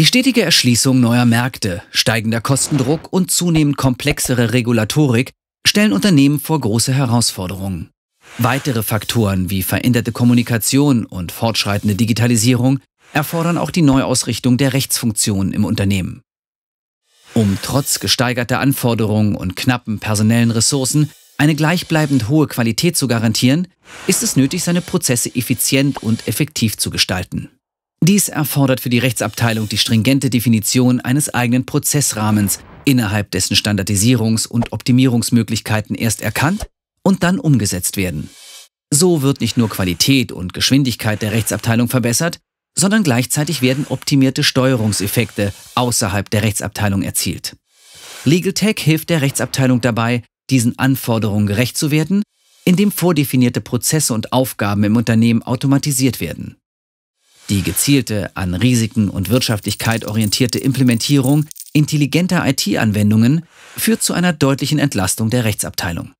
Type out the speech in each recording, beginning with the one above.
Die stetige Erschließung neuer Märkte, steigender Kostendruck und zunehmend komplexere Regulatorik stellen Unternehmen vor große Herausforderungen. Weitere Faktoren wie veränderte Kommunikation und fortschreitende Digitalisierung erfordern auch die Neuausrichtung der Rechtsfunktion im Unternehmen. Um trotz gesteigerter Anforderungen und knappen personellen Ressourcen eine gleichbleibend hohe Qualität zu garantieren, ist es nötig, seine Prozesse effizient und effektiv zu gestalten. Dies erfordert für die Rechtsabteilung die stringente Definition eines eigenen Prozessrahmens, innerhalb dessen Standardisierungs- und Optimierungsmöglichkeiten erst erkannt und dann umgesetzt werden. So wird nicht nur Qualität und Geschwindigkeit der Rechtsabteilung verbessert, sondern gleichzeitig werden optimierte Steuerungseffekte außerhalb der Rechtsabteilung erzielt. Legal Tech hilft der Rechtsabteilung dabei, diesen Anforderungen gerecht zu werden, indem vordefinierte Prozesse und Aufgaben im Unternehmen automatisiert werden. Die gezielte, an Risiken und Wirtschaftlichkeit orientierte Implementierung intelligenter IT-Anwendungen führt zu einer deutlichen Entlastung der Rechtsabteilung.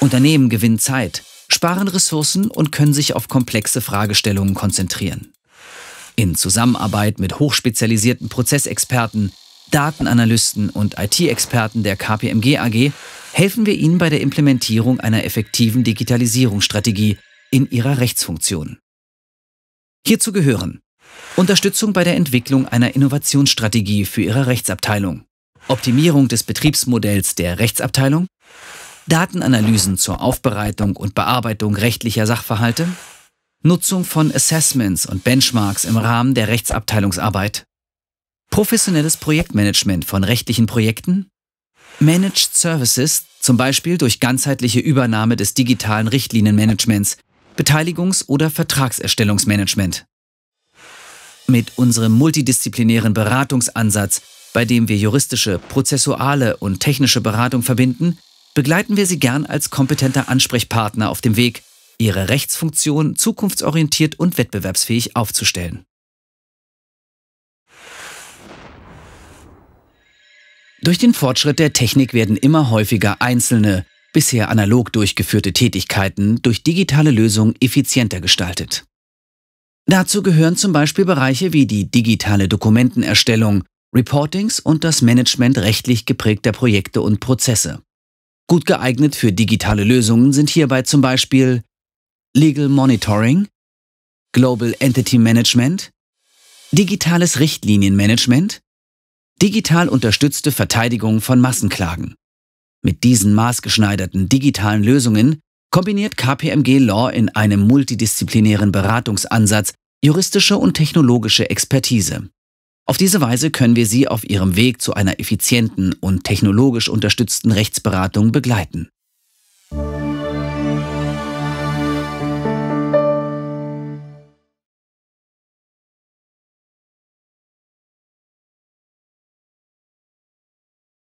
Unternehmen gewinnen Zeit, sparen Ressourcen und können sich auf komplexe Fragestellungen konzentrieren. In Zusammenarbeit mit hochspezialisierten Prozessexperten, Datenanalysten und IT-Experten der KPMG AG helfen wir Ihnen bei der Implementierung einer effektiven Digitalisierungsstrategie in Ihrer Rechtsfunktion. Hierzu gehören Unterstützung bei der Entwicklung einer Innovationsstrategie für Ihre Rechtsabteilung, Optimierung des Betriebsmodells der Rechtsabteilung, Datenanalysen zur Aufbereitung und Bearbeitung rechtlicher Sachverhalte, Nutzung von Assessments und Benchmarks im Rahmen der Rechtsabteilungsarbeit, professionelles Projektmanagement von rechtlichen Projekten, Managed Services, zum Beispiel durch ganzheitliche Übernahme des digitalen Richtlinienmanagements, Beteiligungs- oder Vertragserstellungsmanagement. Mit unserem multidisziplinären Beratungsansatz, bei dem wir juristische, prozessuale und technische Beratung verbinden, begleiten wir Sie gern als kompetenter Ansprechpartner auf dem Weg, Ihre Rechtsfunktion zukunftsorientiert und wettbewerbsfähig aufzustellen. Durch den Fortschritt der Technik werden immer häufiger einzelne, bisher analog durchgeführte Tätigkeiten durch digitale Lösungen effizienter gestaltet. Dazu gehören zum Beispiel Bereiche wie die digitale Dokumentenerstellung, Reportings und das Management rechtlich geprägter Projekte und Prozesse. Gut geeignet für digitale Lösungen sind hierbei zum Beispiel Legal Monitoring, Global Entity Management, digitales Richtlinienmanagement, digital unterstützte Verteidigung von Massenklagen. Mit diesen maßgeschneiderten digitalen Lösungen kombiniert KPMG Law in einem multidisziplinären Beratungsansatz juristische und technologische Expertise. Auf diese Weise können wir Sie auf Ihrem Weg zu einer effizienten und technologisch unterstützten Rechtsberatung begleiten.